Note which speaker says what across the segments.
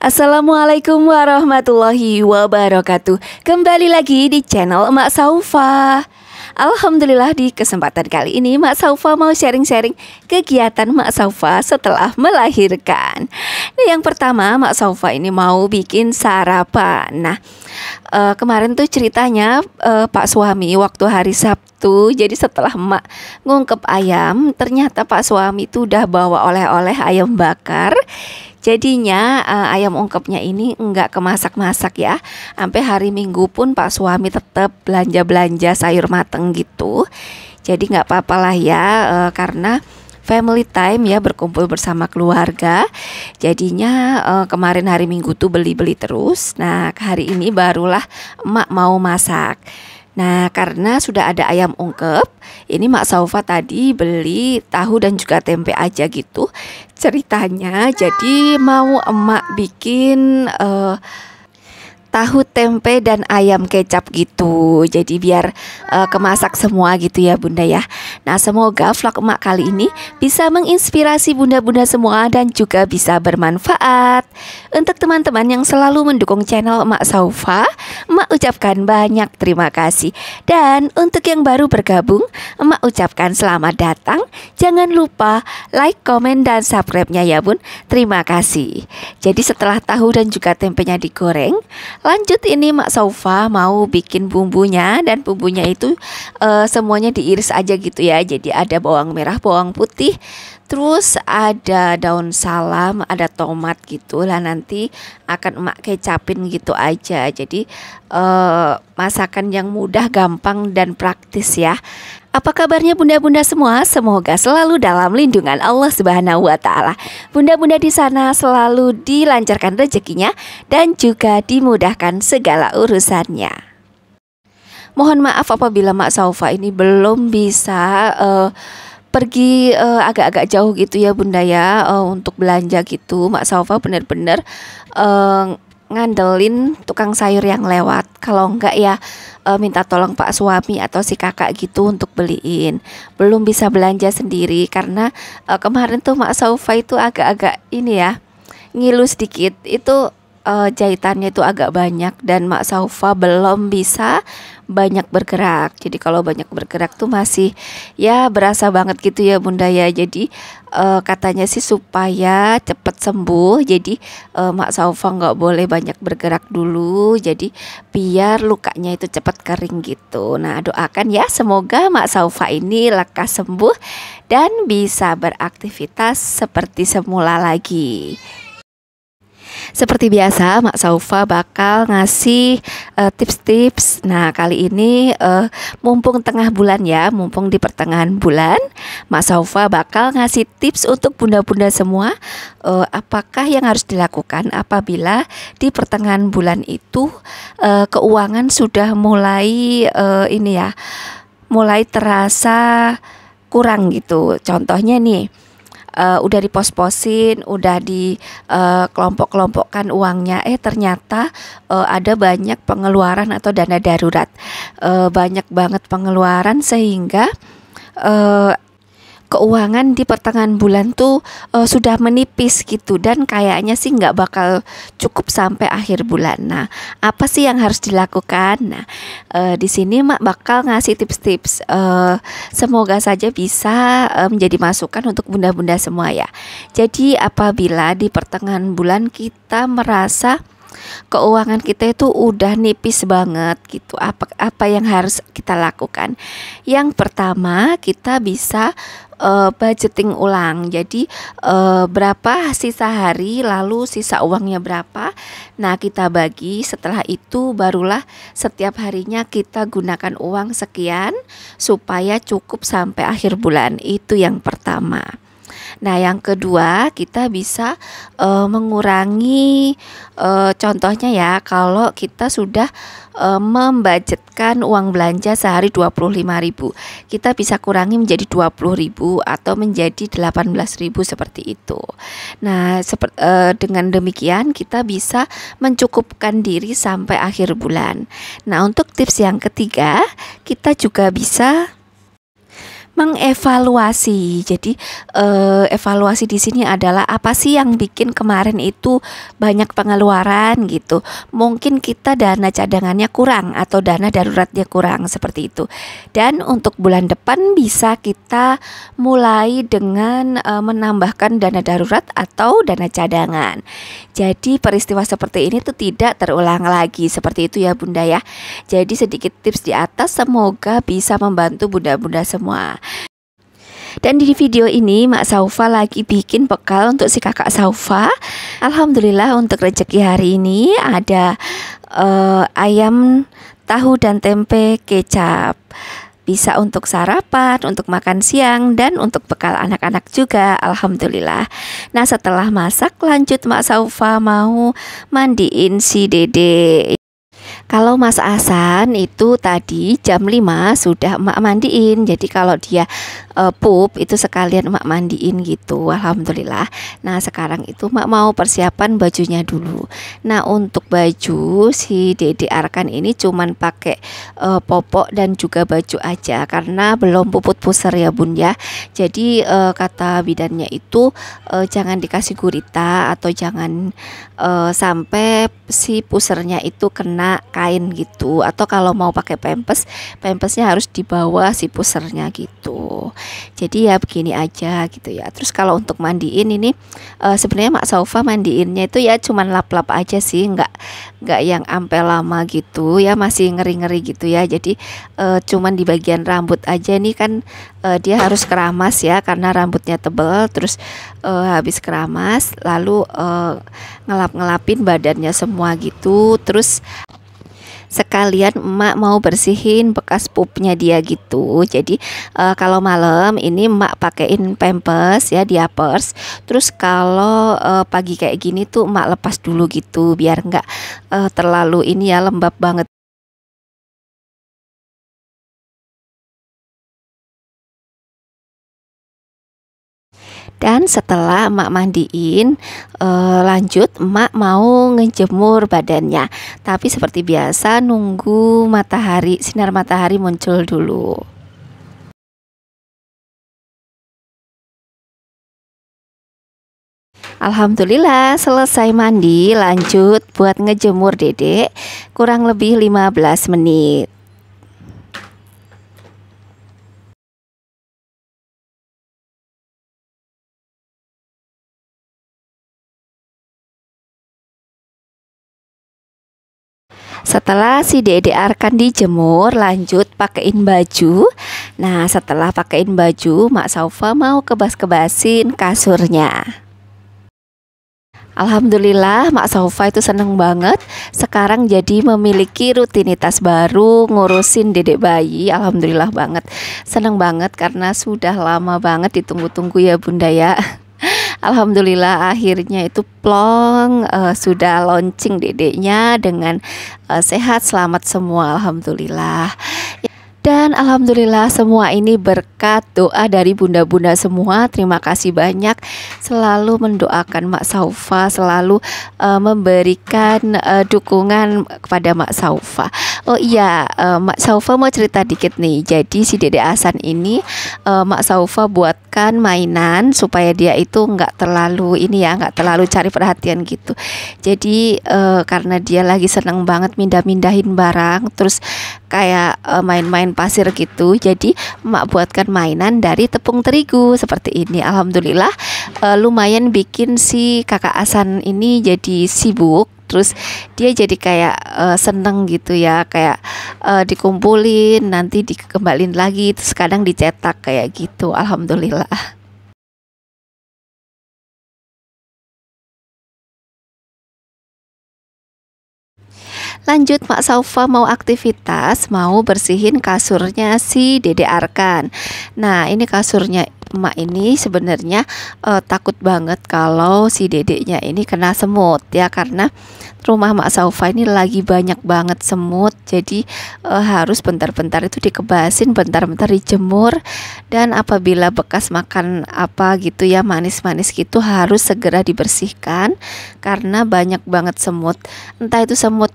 Speaker 1: Assalamualaikum warahmatullahi wabarakatuh Kembali lagi di channel Mak Saufa Alhamdulillah di kesempatan kali ini Mak Saufa mau sharing-sharing kegiatan Mak Saufa setelah melahirkan nah, Yang pertama Mak Saufa ini mau bikin sarapan Nah uh, kemarin tuh ceritanya uh, Pak Suami waktu hari Sabtu itu jadi setelah emak ngungkep ayam ternyata pak suami itu udah bawa oleh-oleh ayam bakar jadinya uh, ayam ungkepnya ini enggak kemasak-masak ya sampai hari minggu pun pak suami tetap belanja-belanja sayur mateng gitu jadi nggak apa-apa lah ya uh, karena family time ya berkumpul bersama keluarga. Jadinya uh, kemarin hari Minggu tuh beli-beli terus. Nah, hari ini barulah emak mau masak. Nah, karena sudah ada ayam ungkep, ini Mak Saufa tadi beli tahu dan juga tempe aja gitu. Ceritanya jadi mau emak bikin uh, tahu tempe dan ayam kecap gitu. Jadi biar uh, kemasak semua gitu ya Bunda ya. Nah, semoga vlog emak kali ini bisa menginspirasi bunda-bunda semua dan juga bisa bermanfaat. Untuk teman-teman yang selalu mendukung channel Emak Saufa, emak ucapkan banyak terima kasih. Dan untuk yang baru bergabung, emak ucapkan selamat datang. Jangan lupa like, komen dan subscribe-nya ya Bun. Terima kasih. Jadi setelah tahu dan juga tempenya digoreng, Lanjut ini Mak Sofa mau bikin bumbunya dan bumbunya itu e, semuanya diiris aja gitu ya. Jadi ada bawang merah, bawang putih, terus ada daun salam, ada tomat gitu lah nanti akan Mak kecapin gitu aja. Jadi e, masakan yang mudah, gampang dan praktis ya. Apa kabarnya bunda-bunda semua? Semoga selalu dalam lindungan Allah Subhanahu wa taala. Bunda-bunda di sana selalu dilancarkan rezekinya dan juga dimudahkan segala urusannya. Mohon maaf apabila Mak Saufa ini belum bisa uh, pergi eh, agak-agak jauh gitu ya bunda ya uh, untuk belanja gitu Mak Saufa benar-benar uh, ngandelin tukang sayur yang lewat kalau enggak ya e, minta tolong pak suami atau si kakak gitu untuk beliin. Belum bisa belanja sendiri karena e, kemarin tuh Mak Saufa itu agak-agak ini ya ngilu sedikit itu uh, jahitannya itu agak banyak dan Mak Saufa belum bisa banyak bergerak. Jadi kalau banyak bergerak tuh masih ya berasa banget gitu ya Bunda ya. Jadi uh, katanya sih supaya cepat sembuh. Jadi uh, Mak Saufa nggak boleh banyak bergerak dulu. Jadi biar lukanya itu cepat kering gitu. Nah doakan ya semoga Mak Saufa ini lekas sembuh dan bisa beraktivitas seperti semula lagi. Seperti biasa, Mak Saufa bakal ngasih eh, tips-tips. Uh, nah, kali ini uh, mumpung tengah bulan ya, mumpung di pertengahan bulan, Mak Saufa bakal ngasih tips untuk bunda-bunda semua uh, apakah yang harus dilakukan apabila di pertengahan bulan itu uh, keuangan sudah mulai uh, ini ya, mulai terasa kurang gitu. Contohnya nih uh, udah dipos-posin, udah di uh, kelompok-kelompokkan uangnya. Eh ternyata uh, ada banyak pengeluaran atau dana darurat, uh, banyak banget pengeluaran sehingga uh, keuangan di pertengahan bulan tuh uh, sudah menipis gitu dan kayaknya sih nggak bakal cukup sampai akhir bulan. Nah, apa sih yang harus dilakukan? Nah, uh, di sini Mak bakal ngasih tips-tips. Uh, semoga saja bisa uh, menjadi masukan untuk bunda-bunda semua ya. Jadi apabila di pertengahan bulan kita merasa keuangan kita itu udah nipis banget gitu. Apa apa yang harus kita lakukan? Yang pertama, kita bisa uh, budgeting ulang. Jadi uh, berapa sisa hari lalu sisa uangnya berapa. Nah, kita bagi setelah itu barulah setiap harinya kita gunakan uang sekian supaya cukup sampai akhir bulan. Itu yang pertama. Nah, yang kedua, kita bisa uh, mengurangi uh, contohnya ya, kalau kita sudah uh, eh, membajetkan uang belanja sehari 25.000, kita bisa kurangi menjadi 20.000 atau menjadi 18.000 seperti itu. Nah, uh, dengan demikian kita bisa mencukupkan diri sampai akhir bulan. Nah, untuk tips yang ketiga, kita juga bisa mengevaluasi. Jadi eh, evaluasi di sini adalah apa sih yang bikin kemarin itu banyak pengeluaran gitu. Mungkin kita dana cadangannya kurang atau dana daruratnya kurang seperti itu. Dan untuk bulan depan bisa kita mulai dengan eh, menambahkan dana darurat atau dana cadangan. Jadi peristiwa seperti ini tuh tidak terulang lagi seperti itu ya Bunda ya. Jadi sedikit tips di atas semoga bisa membantu Bunda-bunda semua. Dan di video ini Mak Saufa lagi bikin bekal untuk si kakak Saufa. Alhamdulillah untuk rezeki hari ini ada uh, ayam, tahu dan tempe kecap. Bisa untuk sarapan, untuk makan siang, dan untuk bekal anak-anak juga. Alhamdulillah. Nah, setelah masak, lanjut Mak Saufa mau mandiin si Dede. Kalau Mas Asan itu tadi jam 5 sudah emak mandiin. Jadi kalau dia e, pup itu sekalian emak mandiin gitu. Alhamdulillah. Nah, sekarang itu emak mau persiapan bajunya dulu. Nah, untuk baju si Dede Arkan ini cuman pakai e, popok dan juga baju aja karena belum puput pusar ya, Bun ya. Jadi e, kata bidannya itu e, jangan dikasih gurita atau jangan e, sampai si pusernya itu kena kain gitu atau kalau mau pakai pempes pempesnya harus dibawa si pusernya gitu jadi ya begini aja gitu ya terus kalau untuk mandiin ini uh, sebenarnya mak sofa mandiinnya itu ya cuman lap-lap aja sih nggak nggak yang ampe lama gitu ya masih ngeri-ngeri gitu ya jadi uh, cuman di bagian rambut aja ini kan uh, dia harus keramas ya karena rambutnya tebel terus uh, habis keramas lalu uh, ngelap-ngelapin badannya semua gitu terus sekalian emak mau bersihin bekas pupnya dia gitu jadi uh, kalau malam ini emak pakein pampers ya diapers terus kalau uh, pagi kayak gini tuh emak lepas dulu gitu biar nggak uh, terlalu ini ya lembab banget Dan setelah emak mandiin, e, lanjut emak mau ngejemur badannya. Tapi seperti biasa nunggu matahari, sinar matahari muncul dulu. Alhamdulillah selesai mandi lanjut buat ngejemur dedek kurang lebih 15 menit Setelah si dede Arkan dijemur, lanjut pakein baju. Nah, setelah pakein baju, Mak Saufa mau kebas-kebasin kasurnya. Alhamdulillah Mak Saufa itu seneng banget Sekarang jadi memiliki rutinitas baru Ngurusin dedek bayi Alhamdulillah banget Seneng banget karena sudah lama banget ditunggu-tunggu ya bunda ya alhamdulillah akhirnya itu plong uh, sudah launching dedeknya dengan uh, sehat selamat semua alhamdulillah dan alhamdulillah semua ini berkat doa dari bunda-bunda semua. Terima kasih banyak selalu mendoakan Mak Saufa, selalu uh, memberikan uh, dukungan kepada Mak Saufa. Oh iya, uh, Mak Saufa mau cerita dikit nih. Jadi si Dede Asan ini uh, Mak Saufa buatkan mainan supaya dia itu nggak terlalu ini ya, nggak terlalu cari perhatian gitu. Jadi uh, karena dia lagi seneng banget mindah-mindahin barang, terus kayak uh, main -main pasir gitu. Jadi emak buatkan mainan dari tepung terigu seperti ini. Alhamdulillah uh, lumayan bikin si kakak Asan ini jadi sibuk terus dia jadi kayak uh, seneng gitu ya kayak uh, dikumpulin nanti dikembalin lagi terus kadang dicetak kayak gitu alhamdulillah Lanjut Mak Saufa mau aktivitas, mau bersihin kasurnya si Dede Arkan. Nah, ini kasurnya Mak ini sebenarnya uh, takut banget kalau si dedeknya ini kena semut ya karena rumah Mak Saufa ini lagi banyak banget semut jadi uh, harus bentar-bentar itu dikebasin bentar-bentar dijemur dan apabila bekas makan apa gitu ya manis-manis gitu harus segera dibersihkan karena banyak banget semut entah itu semut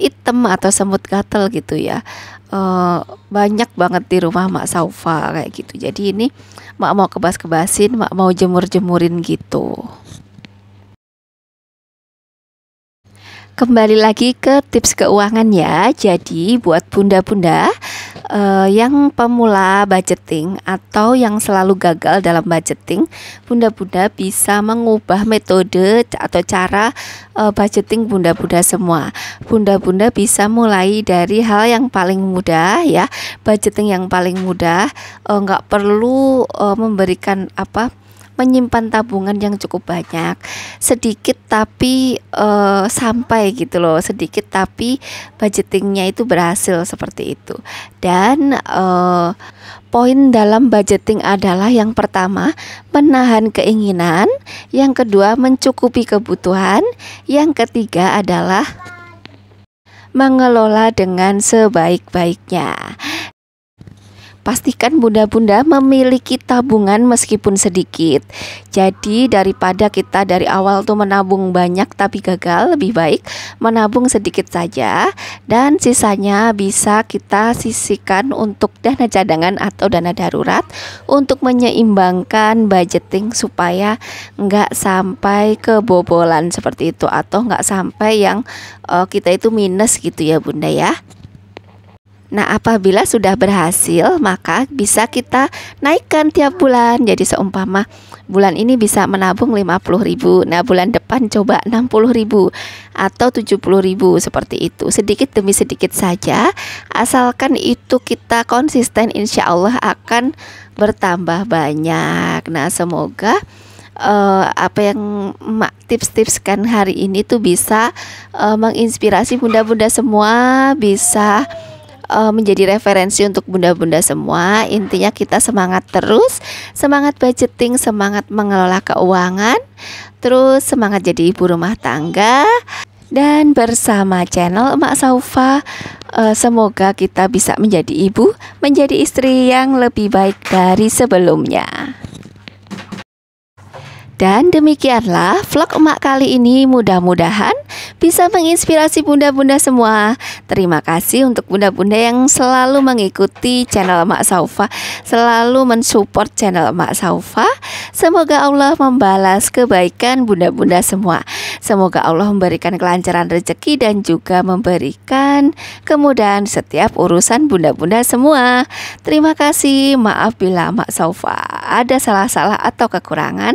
Speaker 1: item atau semut gatel gitu ya uh, banyak banget di rumah mak Saufa kayak gitu jadi ini mak mau kebas kebasin mak mau jemur jemurin gitu Kembali lagi ke tips keuangan ya. Jadi buat bunda-bunda uh, yang pemula budgeting atau yang selalu gagal dalam budgeting, bunda-bunda bisa mengubah metode atau cara uh, budgeting bunda-bunda semua. Bunda-bunda bisa mulai dari hal yang paling mudah ya, budgeting yang paling mudah, uh, nggak perlu uh, memberikan apa menyimpan tabungan yang cukup banyak, sedikit tapi uh, sampai gitu loh, sedikit tapi budgetingnya itu berhasil seperti itu. Dan uh, poin dalam budgeting adalah yang pertama menahan keinginan, yang kedua mencukupi kebutuhan, yang ketiga adalah mengelola dengan sebaik-baiknya. Pastikan bunda-bunda memiliki tabungan meskipun sedikit. Jadi daripada kita dari awal tuh menabung banyak tapi gagal, lebih baik menabung sedikit saja dan sisanya bisa kita sisihkan untuk dana cadangan atau dana darurat untuk menyeimbangkan budgeting supaya nggak sampai kebobolan seperti itu atau nggak sampai yang uh, kita itu minus gitu ya bunda ya. Nah, apabila sudah berhasil, maka bisa kita naikkan tiap bulan. Jadi seumpama bulan ini bisa menabung ribu, Nah, bulan depan coba ribu atau ribu seperti itu. Sedikit demi sedikit saja, asalkan itu kita konsisten insya Allah akan bertambah banyak. Nah, semoga uh, apa yang mak tips-tips kan hari ini tuh bisa uh, menginspirasi bunda-bunda semua bisa uh, menjadi referensi untuk bunda-bunda semua. Intinya kita semangat terus, semangat budgeting, semangat mengelola keuangan, terus semangat jadi ibu rumah tangga. Dan bersama channel Emak Saufa, uh, semoga kita bisa menjadi ibu, menjadi istri yang lebih baik dari sebelumnya. Dan demikianlah vlog emak kali ini mudah-mudahan bisa menginspirasi bunda-bunda semua. Terima kasih untuk bunda-bunda yang selalu mengikuti channel emak Saufa, selalu mensupport channel emak Saufa. Semoga Allah membalas kebaikan bunda-bunda semua. Semoga Allah memberikan kelancaran rezeki dan juga memberikan kemudahan setiap urusan bunda-bunda semua. Terima kasih, maaf bila emak Saufa ada salah-salah atau kekurangan.